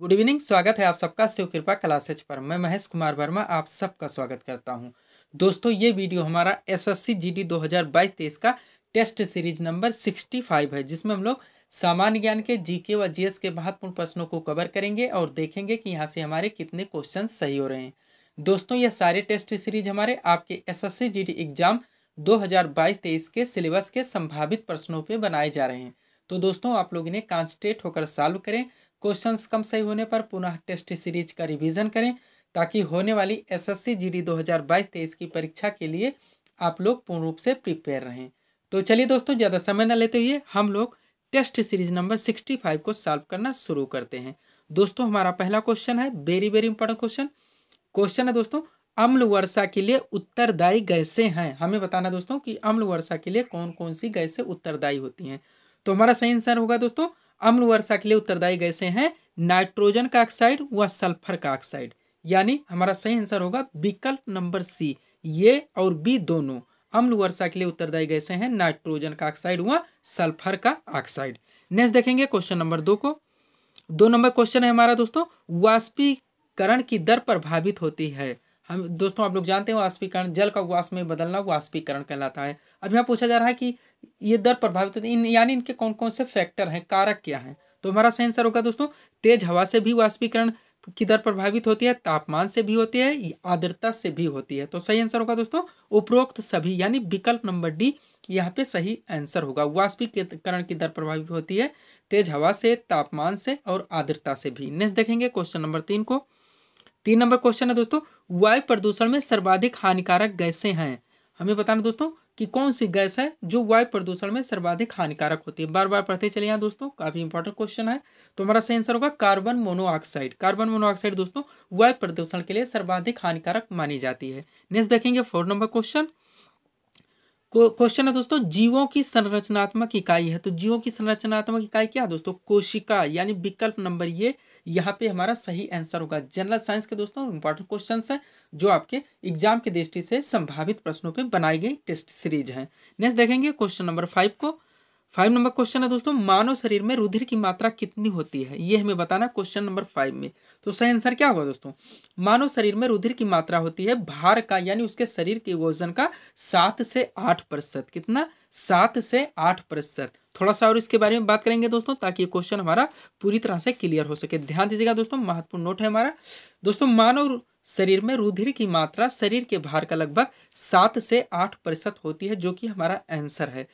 good evening स्वागत है आप सबका शिव कृपा क्लासेज पर मैं महेश कुमार वर्मा आप सबका स्वागत करता हूं दोस्तों ये वीडियो हमारा एसएससी जीडी 2022-23 का टेस्ट सीरीज नंबर 65 है जिसमें हम लोग सामान्य ज्ञान के जीके व जीएस के महत्वपूर्ण प्रश्नों को कवर करेंगे और देखेंगे कि यहाँ से हमारे कितने क्वेश्चन सही हो रहे हैं दोस्तों यह सारे टेस्ट सीरीज हमारे आपके एस एस एग्जाम दो हज़ार के सिलेबस के संभावित प्रश्नों पर बनाए जा रहे हैं तो दोस्तों आप लोग इन्हें कॉन्सट्रेट होकर सॉल्व करें क्वेश्चंस कम सही होने पर पुनः टेस्ट सीरीज का रिवीजन करें ताकि होने वाली एसएससी जीडी 2022-23 की परीक्षा के लिए आप लोग पूर्ण रूप से प्रिपेयर रहें तो चलिए दोस्तों ज़्यादा समय न लेते हुए हम लोग test series number sixty five को सॉल्व करना शुरू करते हैं दोस्तों हमारा पहला क्वेश्चन है very very important question question है दोस्तों अम्ल वर्षा के लिए उत्तरदायी गैसें हैं हमें बताना दोस्तों कि अम्ल वर्षा के लिए कौन कौन सी गैसें उत्तरदायी होती हैं तो हमारा सही आंसर होगा दोस्तों अम्ल वर्षा के लिए उत्तरदायी गैसे हैं नाइट्रोजन का ऑक्साइड व सल्फर का ऑक्साइड यानी हमारा सही आंसर होगा विकल्प नंबर सी ये और बी दोनों अम्ल वर्षा के लिए उत्तरदायी गैसे हैं नाइट्रोजन का ऑक्साइड व सल्फर का ऑक्साइड नेक्स्ट देखेंगे क्वेश्चन नंबर दो को दो नंबर क्वेश्चन है हमारा दोस्तों वाष्पीकरण की दर प्रभावित होती है हम दोस्तों आप लोग जानते हो वाष्पीकरण जल का वाष्प में बदलना वाष्पीकरण कहलाता है अब यहाँ पूछा जा रहा है कि ये दर प्रभावित होती यानी इनके कौन कौन से फैक्टर हैं कारक क्या हैं तो हमारा सही आंसर होगा दोस्तों तेज हवा से भी वाष्पीकरण की दर प्रभावित होती है तापमान से भी होती है आर्द्रता से भी होती है तो सही आंसर होगा दोस्तों उपरोक्त सभी यानी विकल्प नंबर डी यहाँ पे सही आंसर होगा वाष्पीकरण की दर प्रभावित होती है तेज हवा से तापमान से और आर्द्रता से भी नेक्स्ट देखेंगे क्वेश्चन नंबर तीन को तीन नंबर क्वेश्चन है दोस्तों वायु प्रदूषण में सर्वाधिक हानिकारक गैसें हैं हमें बताना दोस्तों कि कौन सी गैस है जो वायु प्रदूषण में सर्वाधिक हानिकारक होती है बार बार पढ़ते चले यहाँ दोस्तों काफी इंपॉर्टेंट क्वेश्चन है तो हमारा सही आंसर होगा कार्बन मोनोऑक्साइड कार्बन मोनोऑक्साइड दोस्तों वायु प्रदूषण के लिए सर्वाधिक हानिकारक मानी जाती है नेक्स्ट देखेंगे फोर नंबर क्वेश्चन क्वेश्चन है दोस्तों जीवों की संरचनात्मक इकाई है तो जीवों की संरचनात्मक इकाई क्या है दोस्तों कोशिका यानी विकल्प नंबर ये यहाँ पे हमारा सही आंसर होगा जनरल साइंस के दोस्तों इंपॉर्टेंट क्वेश्चन है जो आपके एग्जाम की दृष्टि से संभावित प्रश्नों पे बनाई गई टेस्ट सीरीज है नेक्स्ट देखेंगे क्वेश्चन नंबर फाइव को फाइव नंबर क्वेश्चन है दोस्तों मानव शरीर में रुधिर की मात्रा कितनी होती है ये हमें बताना क्वेश्चन नंबर फाइव में तो सही आंसर क्या होगा दोस्तों मानव शरीर में रुधिर की मात्रा होती है भार का यानी उसके शरीर के वजन का सात से आठ प्रतिशत कितना सात से आठ प्रतिशत थोड़ा सा और इसके बारे में बात करेंगे दोस्तों ताकि ये क्वेश्चन हमारा पूरी तरह से क्लियर हो सके ध्यान दीजिएगा दोस्तों महत्वपूर्ण नोट है हमारा दोस्तों मानव शरीर में रुधिर की मात्रा शरीर के भार का लगभग सात से आठ प्रतिशत होती है जो कि हमारा आंसर है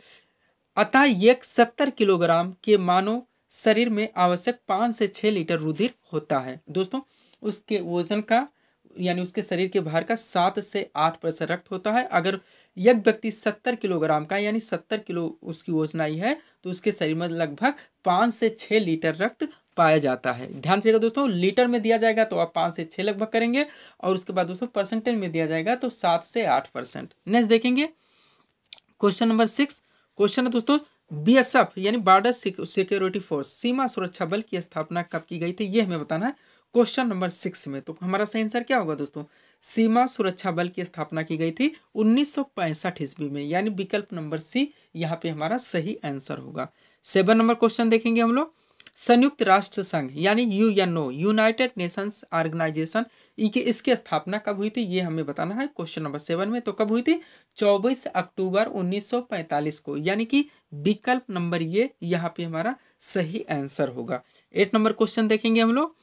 अतः एक सत्तर किलोग्राम के मानव शरीर में आवश्यक पाँच से छः लीटर रुधिर होता है दोस्तों उसके वजन का यानी उसके शरीर के भार का सात से आठ प्रतिशत रक्त होता है अगर एक व्यक्ति सत्तर किलोग्राम का यानी सत्तर किलो उसकी वजन आई है तो उसके शरीर में लगभग पाँच से छः लीटर रक्त पाया जाता है ध्यान से दोस्तों लीटर में दिया जाएगा तो आप पाँच से छः लगभग करेंगे और उसके बाद दोस्तों परसेंटेज में दिया जाएगा तो सात से आठ परसेंट नेक्स्ट देखेंगे क्वेश्चन नंबर सिक्स क्वेश्चन है दोस्तों बीएसएफ यानी बॉर्डर सिक्योरिटी फोर्स सीमा सुरक्षा बल की स्थापना कब की गई थी ये हमें बताना है क्वेश्चन नंबर सिक्स में तो हमारा सही आंसर क्या होगा दोस्तों सीमा सुरक्षा बल की स्थापना की गई थी उन्नीस सौ ईस्वी में यानी विकल्प नंबर सी यहाँ पे हमारा सही आंसर होगा सेवन नंबर क्वेश्चन देखेंगे हम लोग संयुक्त राष्ट्र संघ यानी U N O United Nations Organisation की इसकी स्थापना कब हुई थी ये हमें बताना है क्वेश्चन नंबर सेवन में तो कब हुई थी 24 अक्टूबर 1945 को यानी कि विकल्प नंबर ये यहाँ पे हमारा सही आंसर होगा एट नंबर क्वेश्चन देखेंगे हम लोग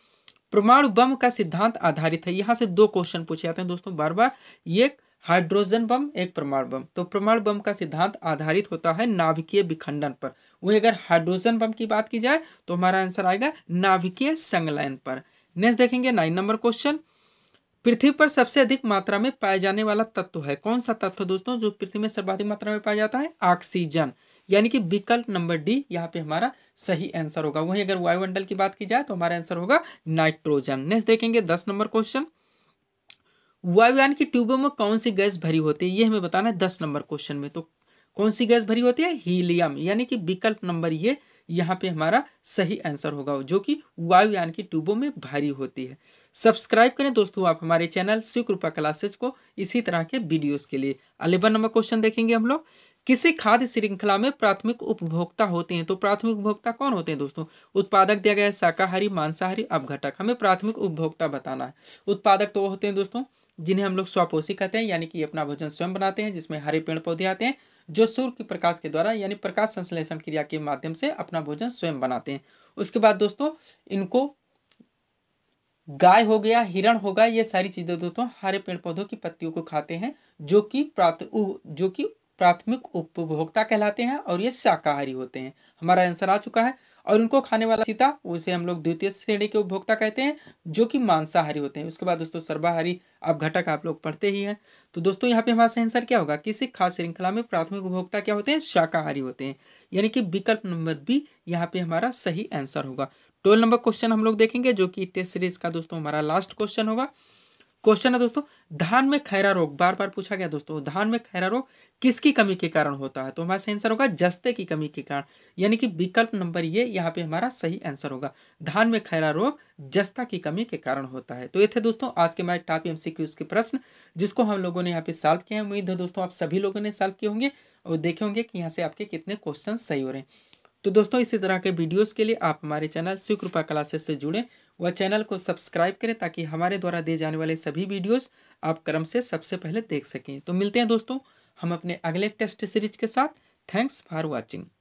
परमाणु बम का सिद्धांत आधारित है यहाँ से दो क्वेश्चन पूछे जाते हैं दोस्तों बार बार ये हाइड्रोजन बम एक परमाणु बम तो परमाणु बम का सिद्धांत आधारित होता है नाभिकीय विखंडन पर वहीं अगर हाइड्रोजन पंप की बात की जाए तो हमारा आंसर आएगा नाभिकीय संलयन पर नेक्स्ट देखेंगे नाइन नंबर क्वेश्चन पृथ्वी पर सबसे अधिक मात्रा में पाया जाने वाला तत्व है कौन सा तत्व दोस्तों जो पृथ्वी में सर्वाधिक मात्रा में पाया जाता है ऑक्सीजन यानी कि विकल्प नंबर डी यहाँ पे हमारा सही आंसर होगा वहीं अगर वायुमंडल की बात की जाए तो हमारा आंसर होगा नाइट्रोजन नेक्स्ट देखेंगे दस नंबर क्वेश्चन वायुयान की ट्यूबों में कौन सी गैस भरी होती है ये हमें बताना है दस नंबर क्वेश्चन में तो कौन सी गैस भरी होती है हीलियम यानी कि विकल्प नंबर ये यहाँ पे हमारा सही आंसर होगा जो कि वायुयान की ट्यूबों में भारी होती है सब्सक्राइब करें दोस्तों आप हमारे चैनल कृपा क्लासेज को इसी तरह के वीडियोस के लिए अलेवन नंबर क्वेश्चन देखेंगे हम लोग किसी खाद्य श्रृंखला में प्राथमिक उपभोक्ता होते हैं तो प्राथमिक उपभोक्ता कौन होते हैं दोस्तों उत्पादक दिया गया है शाकाहारी मांसाहारी अपघटक हमें प्राथमिक उपभोक्ता बताना है उत्पादक तो वो होते हैं दोस्तों जिन्हें हम लोग स्वपोषी कहते हैं यानी कि अपना भोजन स्वयं बनाते हैं जिसमें हरे पेड़ पौधे आते हैं जो सूर्य के प्रकाश के द्वारा यानी प्रकाश संश्लेषण क्रिया के माध्यम से अपना भोजन स्वयं बनाते हैं उसके बाद दोस्तों इनको गाय हो गया हिरण होगा ये सारी चीज़ें दोस्तों हरे पेड़ पौधों की पत्तियों को खाते हैं जो कि प्रात जो कि प्राथमिक उपभोक्ता कहलाते हैं और ये शाकाहारी होते हैं हमारा आंसर आ चुका है और उनको खाने वाला सीता उसे हम लोग द्वितीय श्रेणी के उपभोक्ता कहते हैं जो कि मांसाहारी होते हैं उसके बाद दोस्तों सर्वाहारी अब घटक आप लोग पढ़ते ही हैं तो दोस्तों यहाँ पे हमारा आंसर क्या होगा किसी खास श्रृंखला में प्राथमिक उपभोक्ता क्या होते हैं शाकाहारी होते हैं यानी कि विकल्प नंबर बी यहाँ पे हमारा सही आंसर होगा ट्वेल्व नंबर क्वेश्चन हम लोग देखेंगे जो कि टेस्ट सीरीज का दोस्तों हमारा लास्ट क्वेश्चन होगा क्वेश्चन है दोस्तों धान में खैरा रोग बार बार पूछा गया दोस्तों धान में खैरा रोग किसकी कमी के कारण होता है तो हमारा सही आंसर होगा जस्ते की कमी के कारण यानी कि विकल्प नंबर ये यहाँ पे हमारा सही आंसर होगा धान में खैरा रोग जस्ता की कमी के कारण होता है तो ये थे दोस्तों आज के हमारे टॉप एम के प्रश्न जिसको हम लोगों ने यहाँ पे सॉल्व किया है उम्मीद है दोस्तों आप सभी लोगों ने सॉल्व किए होंगे और देखे होंगे कि यहाँ से आपके कितने क्वेश्चन सही हो रहे हैं तो दोस्तों इसी तरह के वीडियोस के लिए आप हमारे चैनल शिव कृपा क्लासेस से जुड़े व चैनल को सब्सक्राइब करें ताकि हमारे द्वारा दिए जाने वाले सभी वीडियोस आप क्रम से सबसे पहले देख सकें तो मिलते हैं दोस्तों हम अपने अगले टेस्ट सीरीज के साथ थैंक्स फॉर वॉचिंग